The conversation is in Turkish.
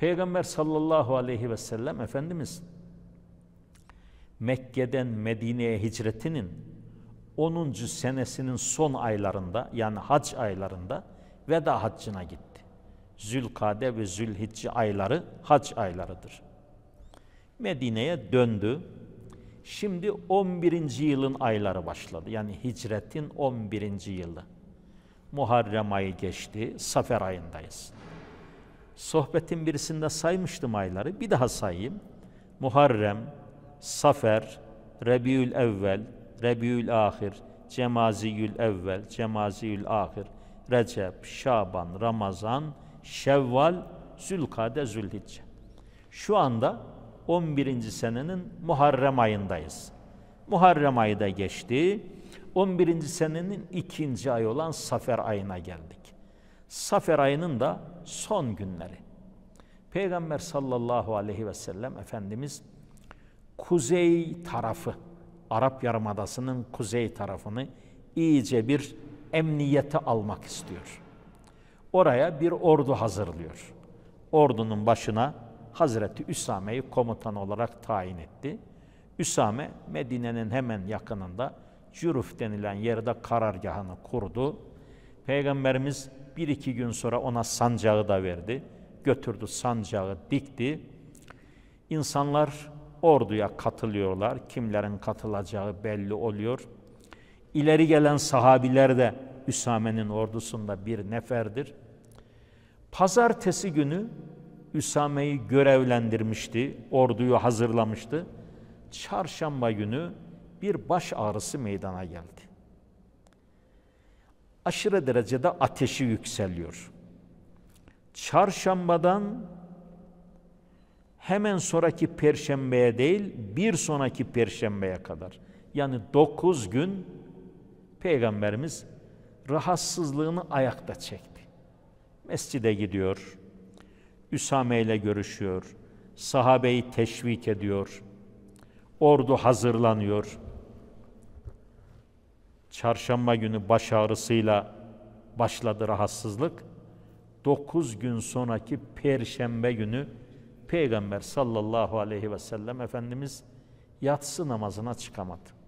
Peygamber sallallahu aleyhi ve sellem Efendimiz Mekke'den Medine'ye hicretinin 10. senesinin son aylarında yani hac aylarında veda haccına gitti. Zülkade ve Zülhicce ayları hac aylarıdır. Medine'ye döndü. Şimdi 11. yılın ayları başladı. Yani hicretin 11. yılı. Muharrem ayı geçti, Safer ayındayız sohbetin birisinde saymıştım ayları. Bir daha sayayım. Muharrem, Safer, Rebiül Evvel, Rebiül Ahir, Cemaziyül Evvel, Cemaziyül Ahir, Recep, Şaban, Ramazan, Şevval, Zülkade, Zülhicce. Şu anda 11. senenin Muharrem ayındayız. Muharrem ayı da geçti. 11. senenin ikinci ayı olan Safer ayına geldik. Safer ayının da son günleri. Peygamber sallallahu aleyhi ve sellem Efendimiz kuzey tarafı, Arap Yarımadası'nın kuzey tarafını iyice bir emniyete almak istiyor. Oraya bir ordu hazırlıyor. Ordunun başına Hazreti Üsame'yi komutan olarak tayin etti. Üsame Medine'nin hemen yakınında Cüruf denilen yerde karargahını kurdu Peygamberimiz bir iki gün sonra ona sancağı da verdi. Götürdü sancağı dikti. İnsanlar orduya katılıyorlar. Kimlerin katılacağı belli oluyor. İleri gelen sahabiler de Üsame'nin ordusunda bir neferdir. Pazartesi günü Üsame'yi görevlendirmişti, orduyu hazırlamıştı. Çarşamba günü bir baş ağrısı meydana geldi aşırı derecede ateşi yükseliyor. Çarşambadan hemen sonraki perşembeye değil bir sonraki perşembeye kadar yani dokuz gün peygamberimiz rahatsızlığını ayakta çekti. Mescide gidiyor, Üsame ile görüşüyor, sahabeyi teşvik ediyor, ordu hazırlanıyor.'' Çarşamba günü baş ağrısıyla başladı rahatsızlık. Dokuz gün sonraki perşembe günü Peygamber sallallahu aleyhi ve sellem Efendimiz yatsı namazına çıkamadı.